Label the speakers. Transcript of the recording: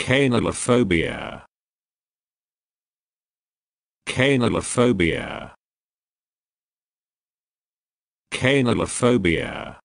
Speaker 1: Canalophobia.
Speaker 2: Canalophobia. Canalophobia.